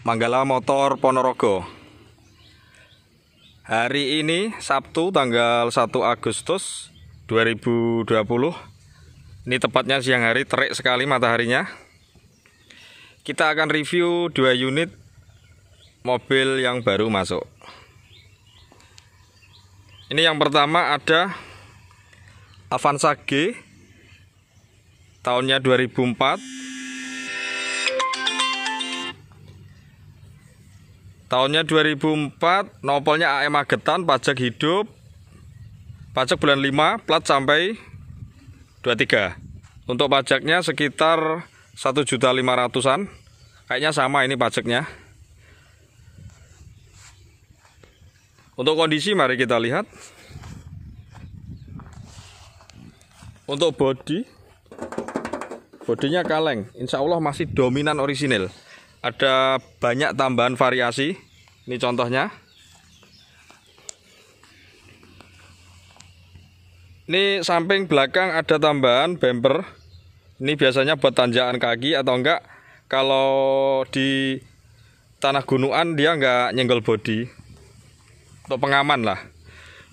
Manggala Motor Ponorogo Hari ini Sabtu tanggal 1 Agustus 2020 Ini tepatnya siang hari terik sekali mataharinya Kita akan review dua unit mobil yang baru masuk Ini yang pertama ada Avanza G Tahunnya 2004 Tahunnya 2004, nopolnya AM Agetan, pajak hidup, pajak bulan 5, plat sampai 23. Untuk pajaknya sekitar 1.500-an. Kayaknya sama ini pajaknya. Untuk kondisi mari kita lihat. Untuk body, bodinya kaleng, insya Allah masih dominan orisinil ada banyak tambahan variasi ini contohnya ini samping belakang ada tambahan bumper ini biasanya buat tanjakan kaki atau enggak kalau di tanah gunungan dia enggak nyenggol body untuk pengaman lah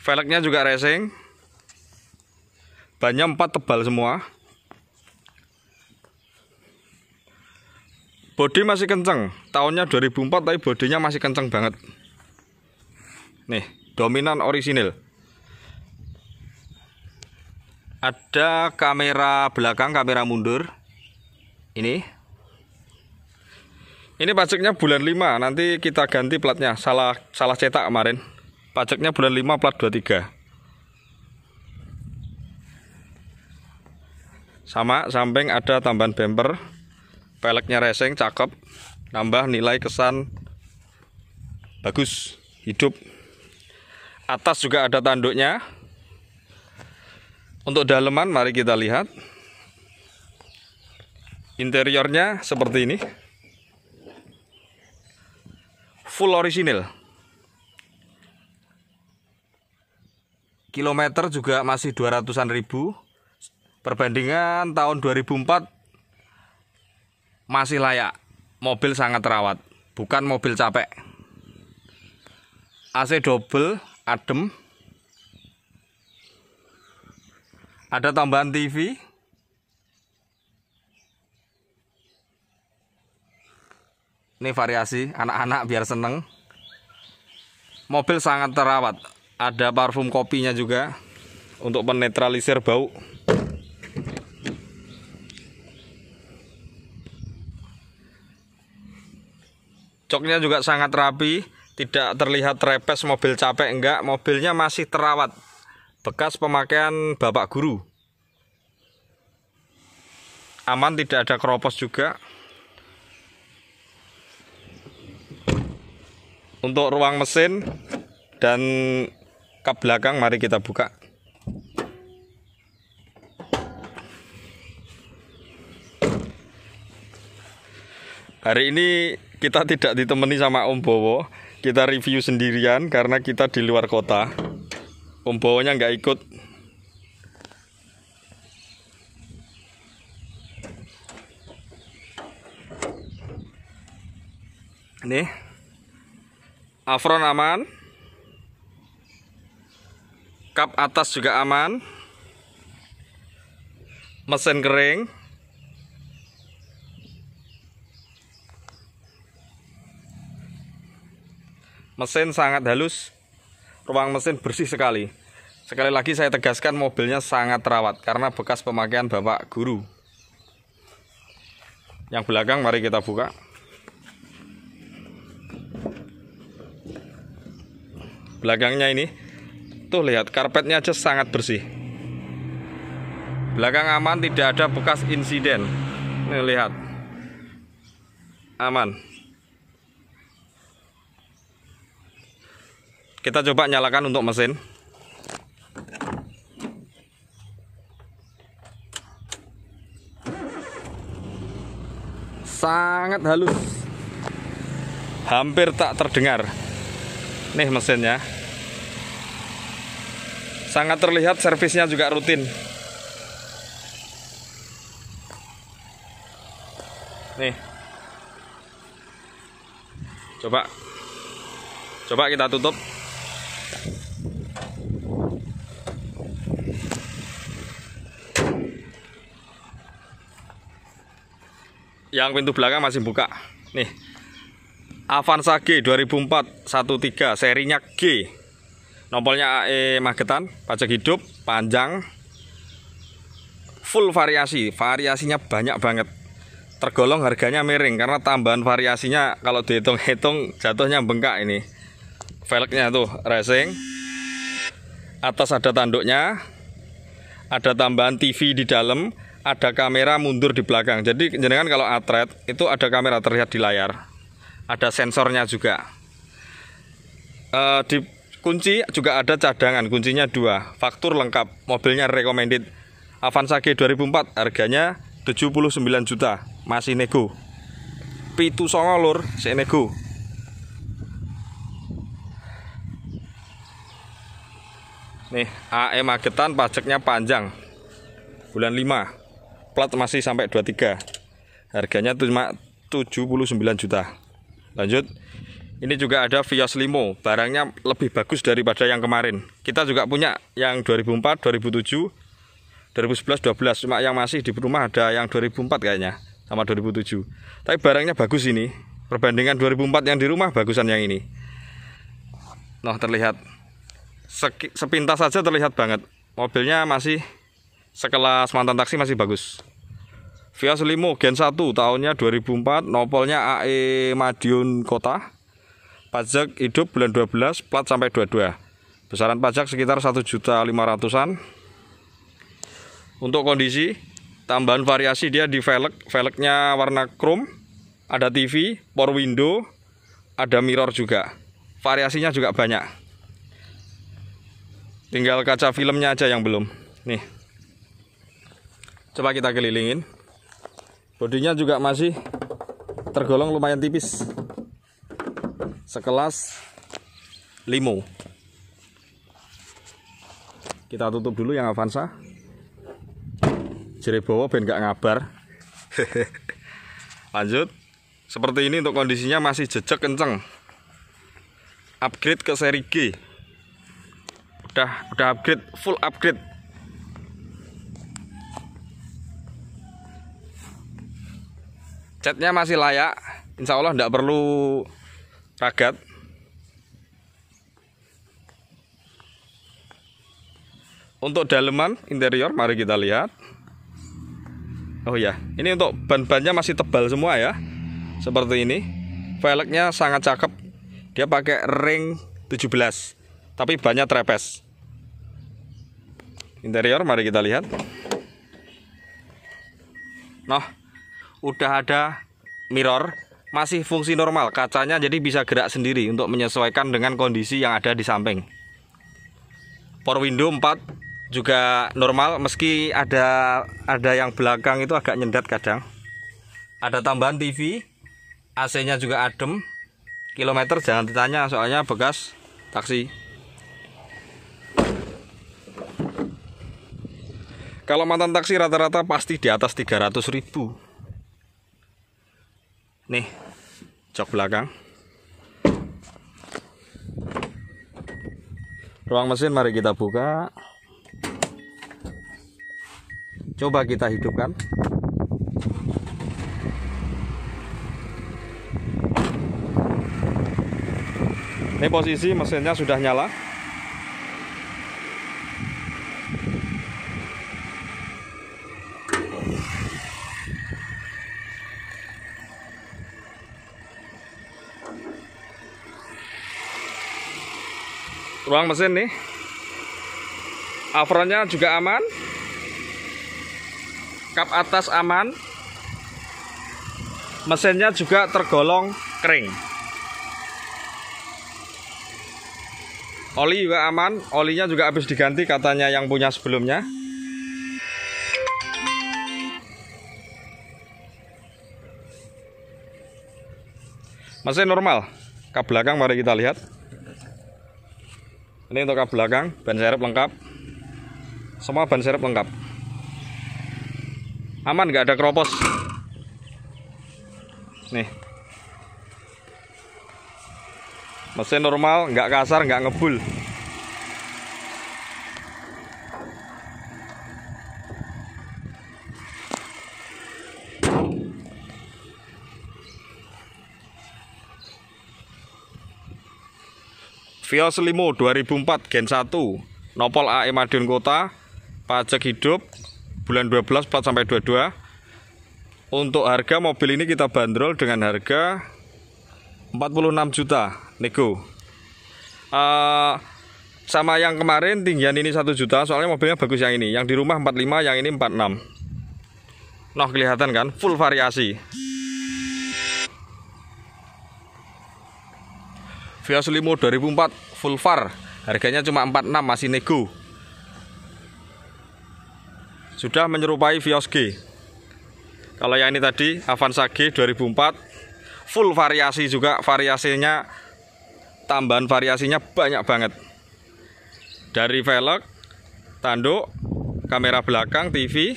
velgnya juga racing Banyak empat tebal semua Bodi masih kenceng. Tahunnya 2004 tapi bodinya masih kenceng banget. Nih, dominan orisinil. Ada kamera belakang, kamera mundur. Ini. Ini pajaknya bulan 5. Nanti kita ganti platnya. Salah salah cetak kemarin. Pajaknya bulan 5 plat 23. sama samping ada tambahan bumper peleknya racing cakep nambah nilai kesan bagus hidup atas juga ada tanduknya untuk daleman mari kita lihat interiornya seperti ini full orisinil kilometer juga masih 200an ribu perbandingan tahun 2004 masih layak. Mobil sangat terawat, bukan mobil capek. AC double, adem. Ada tambahan TV. Ini variasi anak-anak biar seneng. Mobil sangat terawat. Ada parfum kopinya juga untuk menetralisir bau. Joknya juga sangat rapi, tidak terlihat repes mobil capek enggak, mobilnya masih terawat. Bekas pemakaian Bapak Guru. Aman tidak ada keropos juga. Untuk ruang mesin dan kap belakang mari kita buka. Hari ini kita tidak ditemani sama Om Bowo kita review sendirian karena kita di luar kota Om Bowo nya nggak ikut Ini. Afron aman kap atas juga aman mesin kering mesin sangat halus ruang mesin bersih sekali sekali lagi saya tegaskan mobilnya sangat terawat karena bekas pemakaian bapak guru yang belakang mari kita buka belakangnya ini tuh lihat karpetnya aja sangat bersih belakang aman tidak ada bekas insiden nih lihat aman Kita coba nyalakan untuk mesin. Sangat halus. Hampir tak terdengar. Nih mesinnya. Sangat terlihat servisnya juga rutin. Nih. Coba. Coba kita tutup yang pintu belakang masih buka nih Avanza G 2004 13 serinya G Nomornya AE Magetan, pajak hidup, panjang, full variasi, variasinya banyak banget. Tergolong harganya miring karena tambahan variasinya kalau dihitung-hitung jatuhnya bengkak ini velgnya tuh racing atas ada tanduknya ada tambahan TV di dalam ada kamera mundur di belakang jadi jenengan kalau atret itu ada kamera terlihat di layar ada sensornya juga e, di kunci juga ada cadangan kuncinya dua faktur lengkap mobilnya recommended Avanza G 2004 harganya 79 juta masih nego pitu songolur, lur nego Nih AE Magetan pajaknya panjang Bulan 5 Plat masih sampai 23 Harganya cuma 79 juta Lanjut Ini juga ada Vios Limo Barangnya lebih bagus daripada yang kemarin Kita juga punya yang 2004, 2007 2011, 12 Cuma yang masih di rumah ada yang 2004 kayaknya Sama 2007 Tapi barangnya bagus ini Perbandingan 2004 yang di rumah bagusan yang ini Noh terlihat sepintas saja terlihat banget. Mobilnya masih sekelas mantan taksi masih bagus. Vios Limo Gen 1 tahunnya 2004, nopolnya AE Madiun Kota. Pajak hidup bulan 12, plat sampai 22. Besaran pajak sekitar 1 juta 500-an. Untuk kondisi, tambahan variasi dia di velg, velgnya warna chrome, ada TV, power window, ada mirror juga. Variasinya juga banyak. Tinggal kaca filmnya aja yang belum. Nih. Coba kita kelilingin. Bodinya juga masih tergolong lumayan tipis. Sekelas limo. Kita tutup dulu yang Avanza. Jerebowo ben gak ngabar. Lanjut. Seperti ini untuk kondisinya masih jejak kenceng. Upgrade ke seri G udah udah upgrade full upgrade catnya masih layak insya Allah tidak perlu ragat untuk daleman interior mari kita lihat oh ya ini untuk ban-bannya masih tebal semua ya seperti ini velgnya sangat cakep dia pakai ring 17 tapi banyak trepes interior mari kita lihat nah udah ada mirror masih fungsi normal kacanya jadi bisa gerak sendiri untuk menyesuaikan dengan kondisi yang ada di samping power window 4 juga normal meski ada ada yang belakang itu agak nyendat kadang ada tambahan TV AC nya juga adem kilometer jangan ditanya soalnya bekas taksi Kalau mantan taksi rata-rata pasti di atas 300 ribu Nih Jok belakang Ruang mesin mari kita buka Coba kita hidupkan Ini posisi mesinnya sudah nyala ruang mesin nih afronnya juga aman kap atas aman mesinnya juga tergolong kering oli juga aman olinya juga habis diganti katanya yang punya sebelumnya mesin normal kap belakang mari kita lihat ini untuk kap belakang ban serep lengkap semua ban serep lengkap aman nggak ada keropos nih mesin normal nggak kasar nggak ngebul Vios Limo 2004 Gen 1 Nopol AE Madiun Kota Pajak hidup bulan 12 4 sampai 22 Untuk harga mobil ini kita bandrol dengan harga 46 juta nego uh, eh, Sama yang kemarin tinggian ini 1 juta soalnya mobilnya bagus yang ini Yang di rumah 45 yang ini 46 Nah kelihatan kan full variasi Vios Limo 2004 full far harganya cuma 46 masih nego sudah menyerupai Vios G kalau yang ini tadi Avanza G 2004 full variasi juga variasinya tambahan variasinya banyak banget dari velg tanduk kamera belakang TV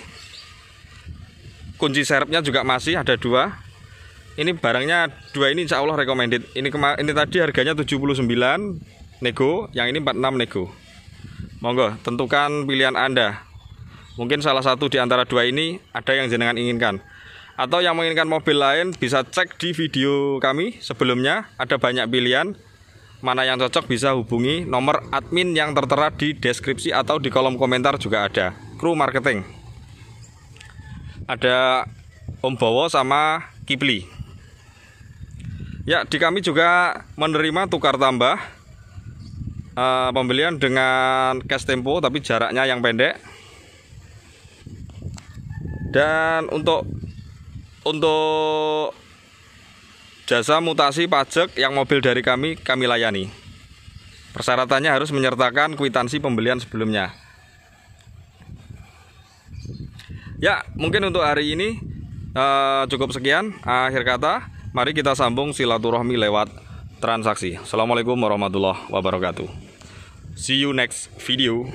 kunci serepnya juga masih ada dua ini barangnya dua ini insya Allah recommended ini ini tadi harganya 79 nego yang ini 46 nego monggo tentukan pilihan anda mungkin salah satu di antara dua ini ada yang jenengan inginkan atau yang menginginkan mobil lain bisa cek di video kami sebelumnya ada banyak pilihan mana yang cocok bisa hubungi nomor admin yang tertera di deskripsi atau di kolom komentar juga ada kru marketing ada Om Bowo sama Kipli Ya, di kami juga menerima tukar tambah uh, pembelian dengan cash tempo tapi jaraknya yang pendek. Dan untuk untuk jasa mutasi pajak yang mobil dari kami kami layani. Persyaratannya harus menyertakan kwitansi pembelian sebelumnya. Ya, mungkin untuk hari ini uh, cukup sekian akhir kata. Mari kita sambung silaturahmi lewat transaksi. Assalamualaikum warahmatullahi wabarakatuh. See you next video.